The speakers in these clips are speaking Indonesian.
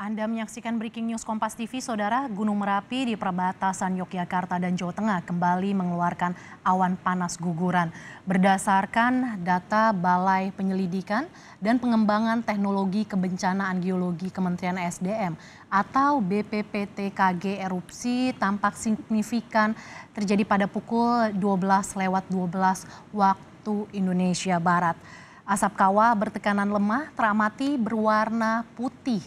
Anda menyaksikan Breaking News Kompas TV, Saudara. Gunung Merapi di perbatasan Yogyakarta dan Jawa Tengah kembali mengeluarkan awan panas guguran. Berdasarkan data Balai Penyelidikan dan Pengembangan Teknologi Kebencanaan Geologi Kementerian SDM atau BPPTKG erupsi tampak signifikan terjadi pada pukul 12 lewat 12 waktu Indonesia Barat. Asap kawah bertekanan lemah teramati berwarna putih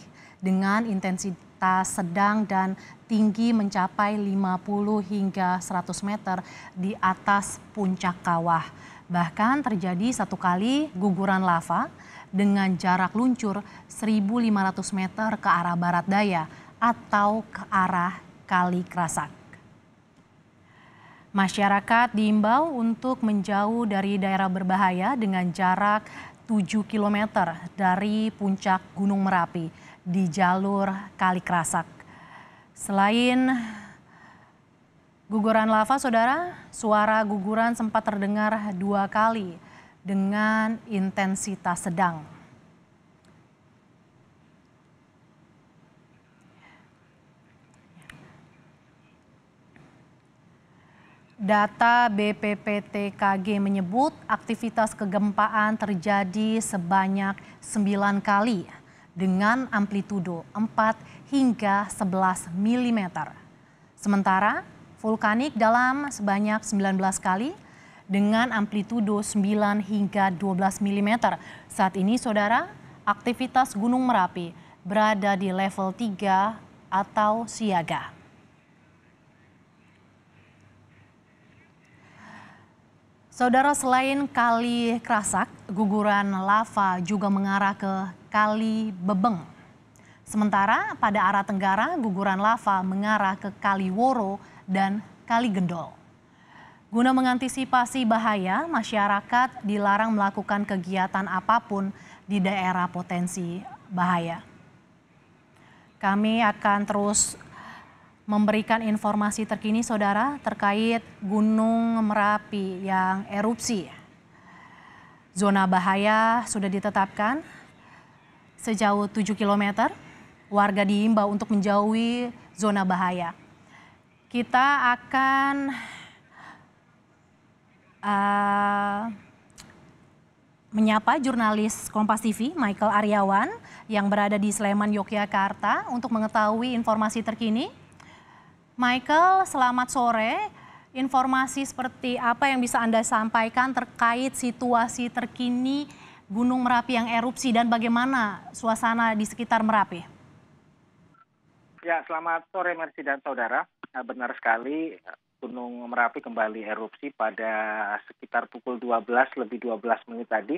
dengan intensitas sedang dan tinggi mencapai 50 hingga 100 meter di atas puncak kawah. Bahkan terjadi satu kali guguran lava dengan jarak luncur 1.500 meter ke arah barat daya atau ke arah Kali Kerasak. Masyarakat diimbau untuk menjauh dari daerah berbahaya dengan jarak 7 km dari puncak Gunung Merapi di jalur Kali Kerasak. Selain guguran lava, saudara, suara guguran sempat terdengar dua kali dengan intensitas sedang. Data BPPTKG menyebut aktivitas kegempaan terjadi sebanyak sembilan kali dengan amplitudo 4 hingga 11 mm. Sementara vulkanik dalam sebanyak 19 kali dengan amplitudo 9 hingga 12 mm. Saat ini saudara, aktivitas Gunung Merapi berada di level 3 atau siaga. Saudara, selain kali Kerasak, guguran lava juga mengarah ke Kali Bebeng. Sementara pada arah tenggara guguran lava mengarah ke Kali Woro dan Kali Gendol. Guna mengantisipasi bahaya, masyarakat dilarang melakukan kegiatan apapun di daerah potensi bahaya. Kami akan terus memberikan informasi terkini saudara terkait Gunung Merapi yang erupsi. Zona bahaya sudah ditetapkan sejauh 7 km, warga diimbau untuk menjauhi zona bahaya. Kita akan uh, menyapa jurnalis Kompas TV Michael Aryawan yang berada di Sleman, Yogyakarta untuk mengetahui informasi terkini. Michael, selamat sore. Informasi seperti apa yang bisa Anda sampaikan terkait situasi terkini Gunung Merapi yang erupsi dan bagaimana suasana di sekitar Merapi? Ya, selamat sore Mersi dan saudara. Ya, benar sekali, Gunung Merapi kembali erupsi pada sekitar pukul 12 lebih 12 menit tadi.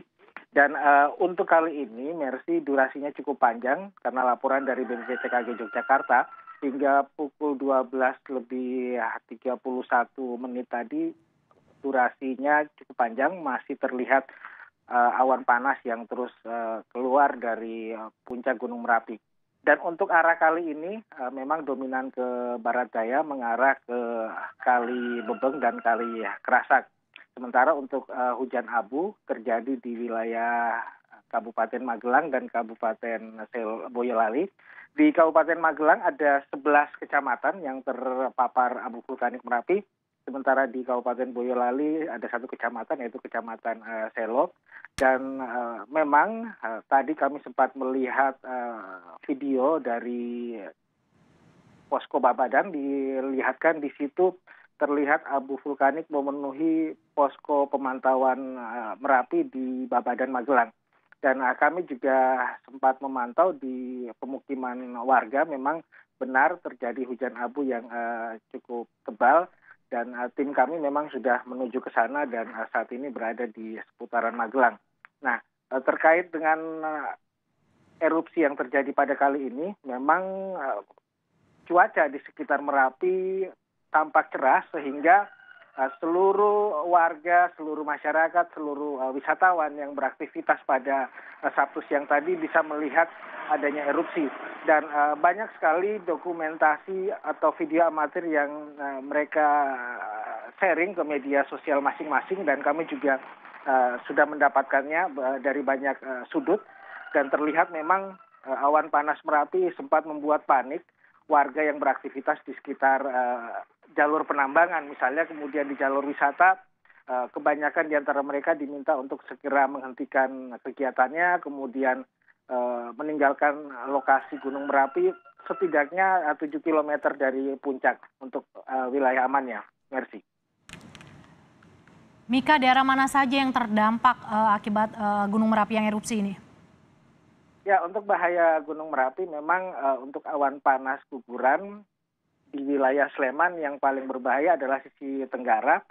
Dan uh, untuk kali ini, Mersi durasinya cukup panjang karena laporan dari BMKG Yogyakarta hingga pukul 12 lebih 31 ya, menit tadi durasinya cukup panjang masih terlihat uh, awan panas yang terus uh, keluar dari uh, puncak Gunung Merapi. Dan untuk arah kali ini uh, memang dominan ke barat daya mengarah ke kali Bebeng dan kali Kerasak. Sementara untuk uh, hujan abu terjadi di wilayah Kabupaten Magelang dan Kabupaten Boyolali. Di Kabupaten Magelang ada 11 kecamatan yang terpapar abu vulkanik Merapi Sementara di Kabupaten Boyolali ada satu kecamatan yaitu Kecamatan uh, Selok dan uh, memang uh, tadi kami sempat melihat uh, video dari posko Babadan dilihatkan di situ terlihat abu vulkanik memenuhi posko pemantauan uh, Merapi di Babadan Magelang. Dan uh, kami juga sempat memantau di pemukiman warga memang benar terjadi hujan abu yang uh, cukup tebal dan uh, tim kami memang sudah menuju ke sana dan uh, saat ini berada di seputaran Magelang. Nah, uh, terkait dengan uh, erupsi yang terjadi pada kali ini, memang uh, cuaca di sekitar Merapi tampak cerah sehingga Eh, seluruh warga, seluruh masyarakat, seluruh eh, wisatawan yang beraktivitas pada eh, Sabtu siang tadi bisa melihat adanya erupsi dan banyak sekali dokumentasi atau video amatir yang mereka sharing ke media sosial masing-masing dan kami juga sudah mendapatkannya dari banyak sudut dan terlihat memang awan panas Merapi sempat membuat panik warga yang beraktivitas di sekitar uh, jalur penambangan misalnya kemudian di jalur wisata uh, kebanyakan di antara mereka diminta untuk segera menghentikan kegiatannya kemudian uh, meninggalkan lokasi Gunung Merapi setidaknya 7 km dari puncak untuk uh, wilayah amannya. Merci. Mika, daerah mana saja yang terdampak uh, akibat uh, Gunung Merapi yang erupsi ini? Ya, untuk bahaya Gunung Merapi memang uh, untuk awan panas kuburan di wilayah Sleman yang paling berbahaya adalah sisi tenggara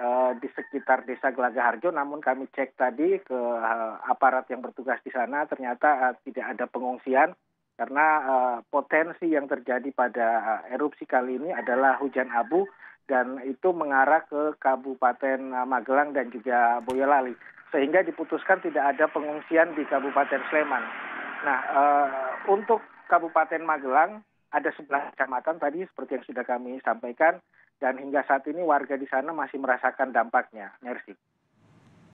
uh, di sekitar Desa Gelaga Harjo. Namun kami cek tadi ke uh, aparat yang bertugas di sana ternyata uh, tidak ada pengungsian karena uh, potensi yang terjadi pada uh, erupsi kali ini adalah hujan abu dan itu mengarah ke Kabupaten Magelang dan juga Boyolali sehingga diputuskan tidak ada pengungsian di Kabupaten Sleman. Nah, eh, untuk Kabupaten Magelang ada 11 kecamatan tadi seperti yang sudah kami sampaikan dan hingga saat ini warga di sana masih merasakan dampaknya. Mersi.